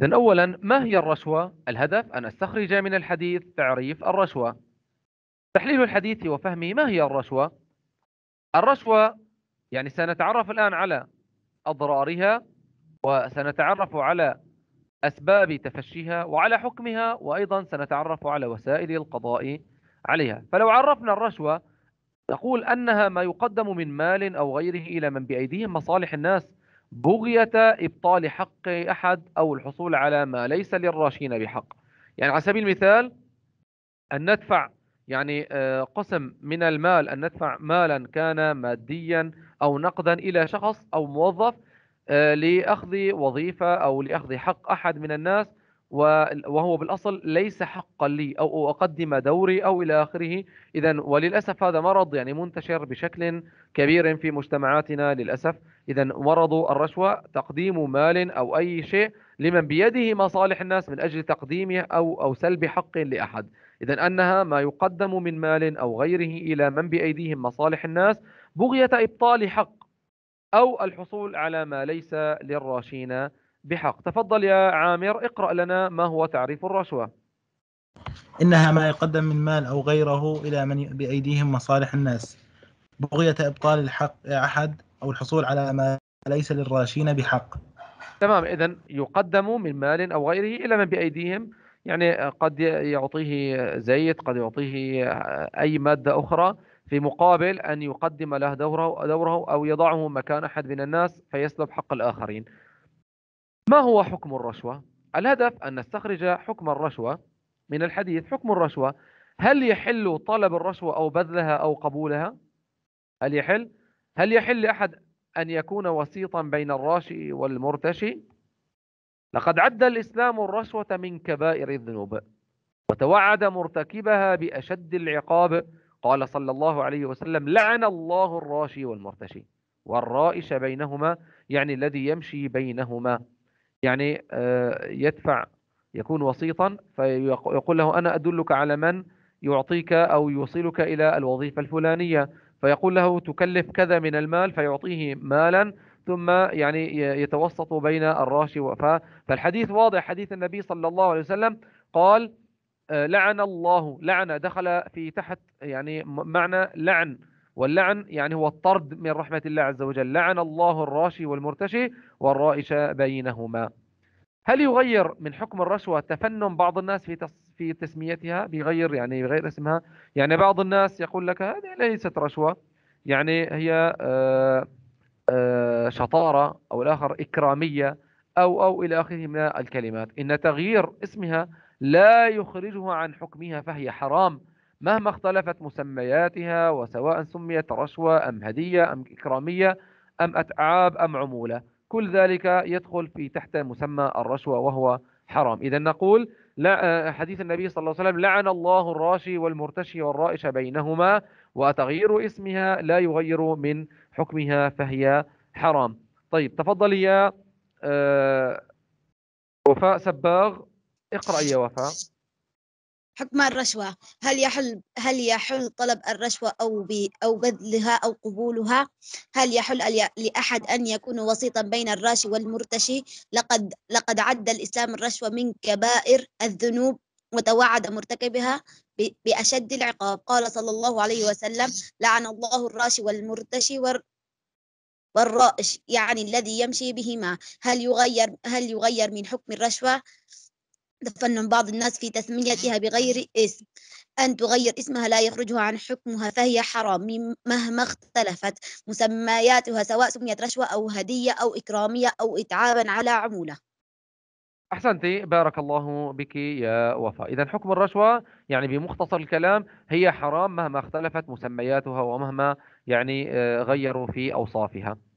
إذا أولا ما هي الرشوة؟ الهدف أن أستخرج من الحديث تعريف الرشوة تحليل الحديث وفهمه ما هي الرشوة؟ الرشوة يعني سنتعرف الآن على أضرارها وسنتعرف على أسباب تفشيها وعلى حكمها وأيضا سنتعرف على وسائل القضاء عليها فلو عرفنا الرشوة نقول أنها ما يقدم من مال أو غيره إلى من بأيديهم مصالح الناس بغية إبطال حق أحد أو الحصول على ما ليس للراشين بحق يعني على سبيل المثال أن ندفع يعني آه، قسم من المال أن ندفع مالا كان ماديا أو نقدا إلى شخص أو موظف آه، لأخذ وظيفة أو لأخذ حق أحد من الناس وهو بالأصل ليس حقا لي أو أقدم دوري أو إلى آخره إذا وللأسف هذا مرض يعني منتشر بشكل كبير في مجتمعاتنا للأسف إذا مرض الرشوة تقديم مال أو أي شيء لمن بيده مصالح الناس من أجل تقديمه أو, أو سلب حق لأحد إذا أنها ما يقدم من مال أو غيره إلى من بأيديهم مصالح الناس بغية إبطال حق أو الحصول على ما ليس للراشين بحق تفضل يا عامر اقرأ لنا ما هو تعريف الرشوة إنها ما يقدم من مال أو غيره إلى من بأيديهم مصالح الناس بغية إبطال الحق أحد أو الحصول على ما ليس للراشين بحق تمام إذا يقدم من مال أو غيره إلى من بأيديهم يعني قد يعطيه زيت قد يعطيه أي مادة أخرى في مقابل أن يقدم له دوره, دوره أو يضعه مكان أحد من الناس فيسلب حق الآخرين ما هو حكم الرشوة؟ الهدف أن نستخرج حكم الرشوة من الحديث حكم الرشوة هل يحل طلب الرشوة أو بذلها أو قبولها؟ هل يحل؟ هل يحل لأحد أن يكون وسيطا بين الراشي والمرتشي؟ لقد عد الإسلام الرشوة من كبائر الذنوب وتوعد مرتكبها بأشد العقاب قال صلى الله عليه وسلم لعن الله الراشي والمرتشي والرائش بينهما يعني الذي يمشي بينهما يعني آه، يدفع يكون وسيطا فيقول له أنا أدلك على من يعطيك أو يوصلك إلى الوظيفة الفلانية فيقول له تكلف كذا من المال فيعطيه مالا ثم يعني يتوسط بين الراشي وفاء فالحديث واضح حديث النبي صلى الله عليه وسلم قال آه، لعن الله لعن دخل في تحت يعني معنى لعن واللعن يعني هو الطرد من رحمة الله عز وجل لعن الله الراشي والمرتشي والرائش بينهما هل يغير من حكم الرشوة تفنن بعض الناس في في تسميتها بغير يعني بغير اسمها يعني بعض الناس يقول لك هذه ليست رشوة يعني هي آه، آه، شطارة أو الآخر إكرامية أو أو إلى آخره من الكلمات إن تغيير اسمها لا يخرجها عن حكمها فهي حرام مهما اختلفت مسمياتها وسواء سميت رشوة أم هدية أم إكرامية أم أتعاب أم عمولة كل ذلك يدخل في تحت مسمى الرشوة وهو حرام إذا نقول لا آه، حديث النبي صلى الله عليه وسلم لعن الله الراشي والمرتشي والرائش بينهما وتغيير اسمها لا يغير من حكمها فهي حرام طيب تفضلي يا آه، وفاء سباغ اقرأ يا وفاء حكم الرشوة هل يحل هل يحل طلب الرشوة أو ب أو بذلها أو قبولها هل يحل لأحد أن يكون وسيطا بين الراشي والمرتشي لقد لقد عد الإسلام الرشوة من كبائر الذنوب وتوعد مرتكبها بأشد العقاب قال صلى الله عليه وسلم لعن الله الراشي والمرتشي والرائش يعني الذي يمشي بهما هل يغير هل يغير من حكم الرشوة تفنن بعض الناس في تسميتها بغير اسم أن تغير اسمها لا يخرجها عن حكمها فهي حرام مهما اختلفت مسمياتها سواء سميت رشوة أو هدية أو إكرامية أو إتعابا على عمولة أحسنتي بارك الله بك يا وفاء إذا حكم الرشوة يعني بمختصر الكلام هي حرام مهما اختلفت مسمياتها ومهما يعني آه، غيروا في أوصافها